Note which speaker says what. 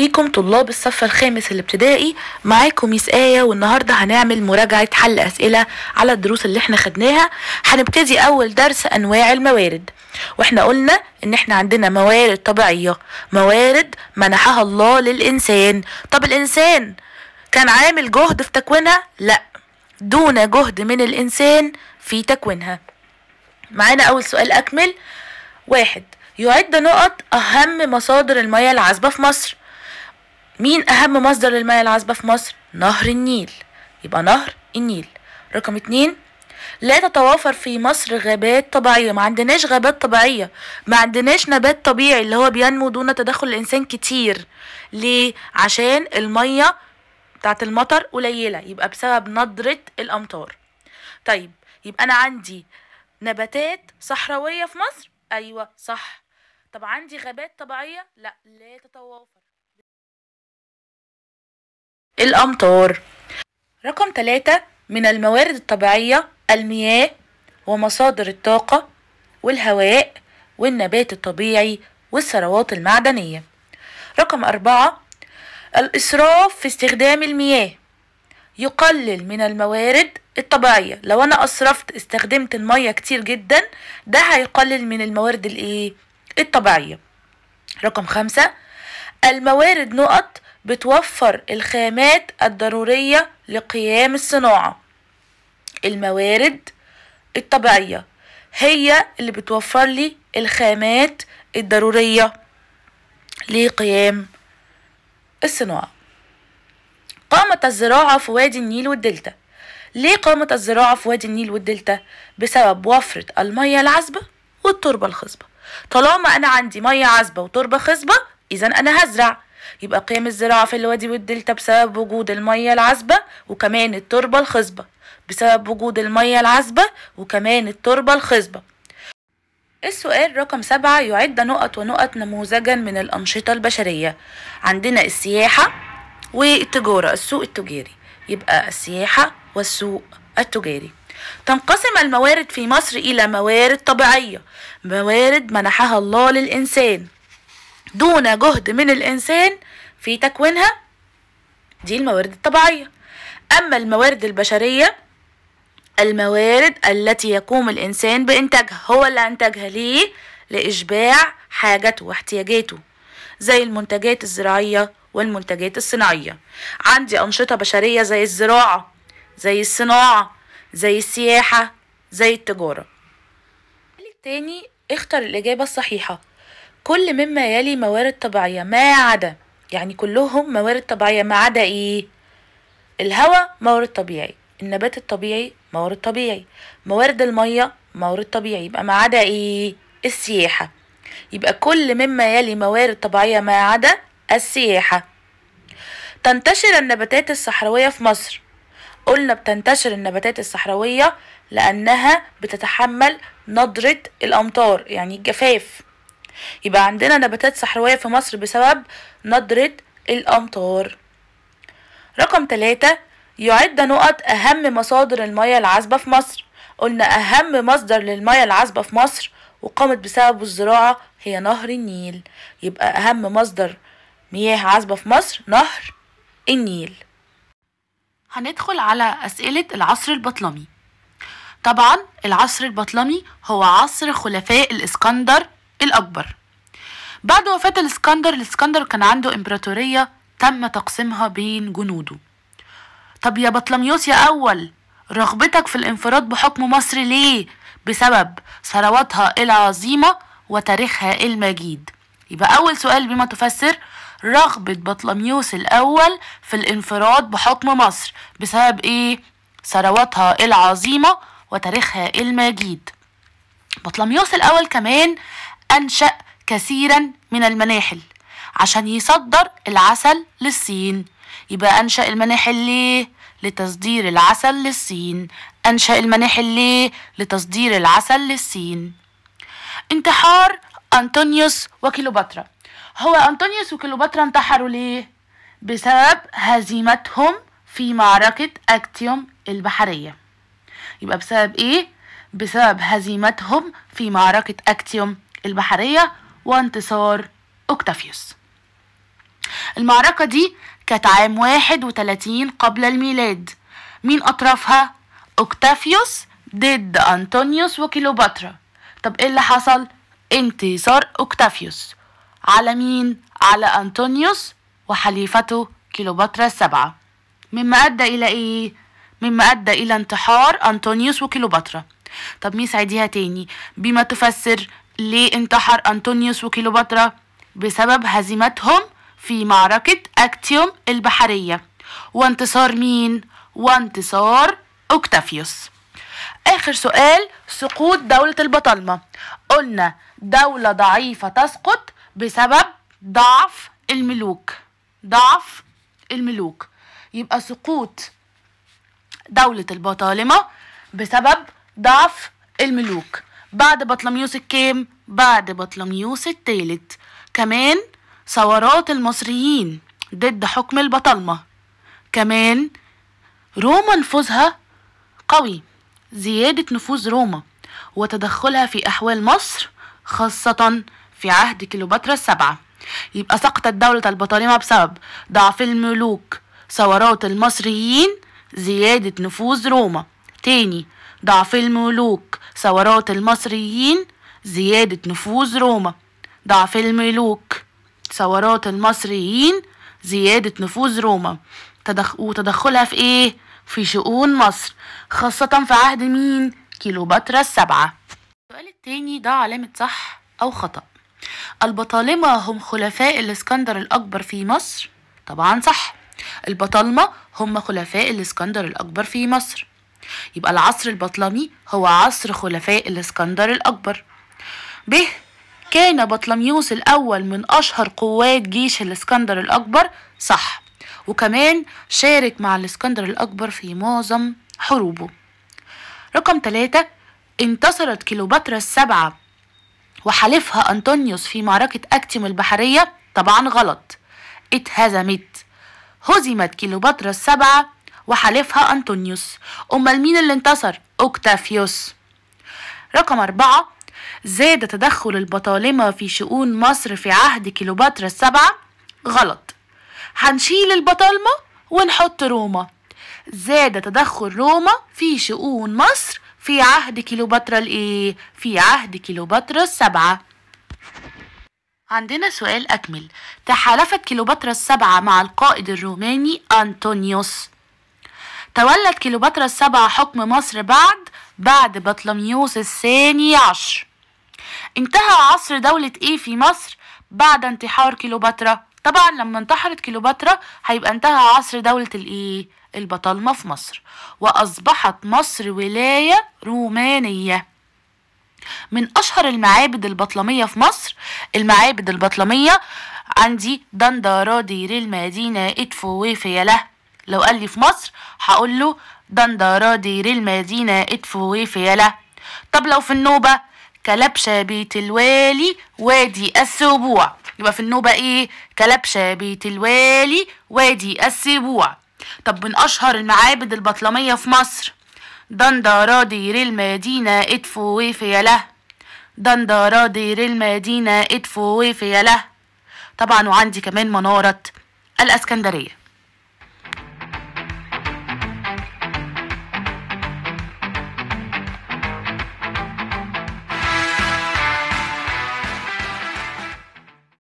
Speaker 1: بيكم طلاب الصف الخامس الابتدائي معاكم ميس آية والنهاردة هنعمل مراجعة حل أسئلة على الدروس اللي احنا خدناها هنبتدي أول درس أنواع الموارد واحنا قلنا ان احنا عندنا موارد طبيعية موارد منحها الله للإنسان طب الإنسان كان عامل جهد في تكوينها؟ لأ دون جهد من الإنسان في تكوينها معانا أول سؤال أكمل واحد يعد نقط أهم مصادر المياه العذبة في مصر مين أهم مصدر للمياه العذبة في مصر؟ نهر النيل يبقى نهر النيل رقم اتنين لا تتوافر في مصر غابات طبيعية ما عندناش غابات طبيعية ما عندناش نبات طبيعي اللي هو بينمو دون تدخل الإنسان كتير ليه؟ عشان المية بتاعت المطر قليلة يبقى بسبب ندرة الأمطار طيب يبقى أنا عندي نباتات صحراوية في مصر أيوة صح طب عندي غابات طبيعية لا لا تتوافر الأمطار رقم تلاتة من الموارد الطبيعية المياه ومصادر الطاقة والهواء والنبات الطبيعي والثروات المعدنية رقم أربعة الإسراف في استخدام المياه يقلل من الموارد الطبيعية لو أنا أسرفت استخدمت المية كتير جدا ده هيقلل من الموارد الإيه؟ الطبيعية رقم خمسة الموارد نقط بتوفر الخامات الضرورية لقيام الصناعة الموارد الطبيعية هي اللي بتوفر لي الخامات الضرورية لقيام الصناعة قامت الزراعة في وادي النيل والدلتا ليه قامت الزراعة في وادي النيل والدلتا؟ بسبب وفرة المية العذبة والتربة الخصبة طالما أنا عندي مية عذبة وتربة خصبة إذا أنا هزرع يبقى قيم الزراعة في الوادي والدلتا بسبب وجود المية العذبة وكمان التربة الخصبة بسبب وجود المية العذبة وكمان التربة الخصبة السؤال رقم سبعة يعد نقط ونقط نموذجا من الأنشطة البشرية عندنا السياحة والتجارة السوق التجاري يبقى السياحة والسوق التجاري تنقسم الموارد في مصر إلى موارد طبيعية موارد منحها الله للإنسان دون جهد من الإنسان في تكوينها دي الموارد الطبيعية أما الموارد البشرية الموارد التي يقوم الإنسان بإنتاجها هو اللي أنتجها ليه لإشباع حاجته واحتياجاته زي المنتجات الزراعية والمنتجات الصناعية عندي أنشطة بشرية زي الزراعة زي الصناعة زي السياحة زي التجارة تاني اختر الإجابة الصحيحة كل مما يلي موارد طبيعية ما عدا يعني كلهم موارد طبيعية ما عدا ايه الهواء مورد طبيعي النبات الطبيعي مورد طبيعي موارد المية مورد طبيعي يبقى ما عدا ايه السياحة يبقى كل مما يلي موارد طبيعية ما عدا السياحة تنتشر النباتات الصحراوية في مصر قلنا بتنتشر النباتات الصحراوية لأنها بتتحمل نضرة الأمطار يعني الجفاف يبقى عندنا نباتات صحراوية في مصر بسبب ندرة الأمطار رقم تلاتة يعد نقط أهم مصادر المياه العذبة في مصر قلنا أهم مصدر للمياه العذبة في مصر وقامت بسببه الزراعة هي نهر النيل يبقى أهم مصدر مياه عذبة في مصر نهر النيل هندخل على أسئلة العصر البطلمي طبعا العصر البطلمي هو عصر خلفاء الإسكندر الأكبر بعد وفاة الاسكندر الاسكندر كان عنده إمبراطورية تم تقسيمها بين جنوده طب يا بطلميوس يا أول رغبتك في الانفراد بحكم مصر ليه؟ بسبب ثرواتها العظيمة وتاريخها المجيد يبقى أول سؤال بما تفسر رغبة بطلميوس الأول في الانفراد بحكم مصر بسبب إيه؟ ثرواتها العظيمة وتاريخها المجيد بطلميوس الأول كمان أنشأ كثيرا من المناحل عشان يصدر العسل للصين يبقى أنشأ المناحل ليه؟ لتصدير العسل للصين أنشأ المناحل ليه؟ لتصدير العسل للصين انتحار أنطونيوس وكيلوباترا هو أنطونيوس وكيلوباترا انتحروا ليه؟ بسبب هزيمتهم في معركة أكتيوم البحرية يبقى بسبب إيه؟ بسبب هزيمتهم في معركة أكتيوم البحرية وانتصار أوكتافيوس المعركة دي كانت عام 31 قبل الميلاد مين أطرافها؟ أوكتافيوس ضد أنطونيوس وكيلوباترا طب إيه اللي حصل؟ انتصار أوكتافيوس على مين؟ على أنطونيوس وحليفته كيلوباترا السبعة مما أدى إلى إيه؟ مما أدى إلى انتحار أنطونيوس وكيلوباترا طب مين سعيديها تاني بما تفسر ليه انتحر أنطونيوس وكيلوباترا بسبب هزيمتهم في معركة أكتيوم البحرية وانتصار مين؟ وانتصار أوكتافيوس آخر سؤال سقوط دولة البطالمة قلنا دولة ضعيفة تسقط بسبب ضعف الملوك ضعف الملوك يبقى سقوط دولة البطالمة بسبب ضعف الملوك بعد بطلميوس الكام؟ بعد بطلميوس التالت كمان ثورات المصريين ضد حكم البطلمة كمان روما نفوذها قوي زيادة نفوذ روما وتدخلها في أحوال مصر خاصة في عهد كليوباترا السبعة يبقى سقطت دولة البطالمة بسبب ضعف الملوك ثورات المصريين زيادة نفوذ روما تاني ضعف الملوك ثورات المصريين زيادة نفوذ روما ضعف الملوك ثورات المصريين زيادة نفوذ روما تدخ... وتدخلها في ايه؟ في شؤون مصر خاصة في عهد مين؟ كيلوباترا السبعة السؤال التاني ده علامة صح أو خطأ البطالمة هم خلفاء الإسكندر الأكبر في مصر طبعا صح البطالمة هم خلفاء الإسكندر الأكبر في مصر يبقى العصر البطلمي هو عصر خلفاء الاسكندر الأكبر ب كان بطلميوس الأول من أشهر قوات جيش الاسكندر الأكبر صح وكمان شارك مع الاسكندر الأكبر في معظم حروبه رقم ثلاثة انتصرت كيلوباترا السبعة وحلفها أنطونيوس في معركة أكتم البحرية طبعا غلط اتهزمت هزمت كيلوباترا السبعة وحليفها أنطونيوس أمال مين اللي انتصر؟ أوكتافيوس رقم أربعة زاد تدخل البطالمة في شؤون مصر في عهد كيلوباترا السبعة غلط هنشيل البطالمة ونحط روما زاد تدخل روما في شؤون مصر في عهد كيلوباترا الايه في عهد كيلوباترا السبعة عندنا سؤال أكمل تحالفت كيلوباترا السبعة مع القائد الروماني أنطونيوس تولد كليوباترا السبعة حكم مصر بعد بعد بطليميوس الثاني عشر انتهى عصر دولة ايه في مصر بعد انتحار كليوباترا طبعا لما انتحرت كليوباترا هيبقى انتهى عصر دولة الايه البطالمة في مصر واصبحت مصر ولاية رومانية من اشهر المعابد البطلمية في مصر المعابد البطلمية عندي دندرا دير المدينة ادفو وفيله لو قال لي في مصر هقول له دندرا دير المدينة ويفي فيلا طب لو في النوبة كلبشة بيت الوالي وادي السبوع يبقى في النوبة ايه كلبشة بيت الوالي وادي السبوع طب من أشهر المعابد البطلمية في مصر دندرا دير المدينة ويفي فيلا دندرا دير المدينة ويفي فيلا طبعا وعندي كمان منارة الاسكندريه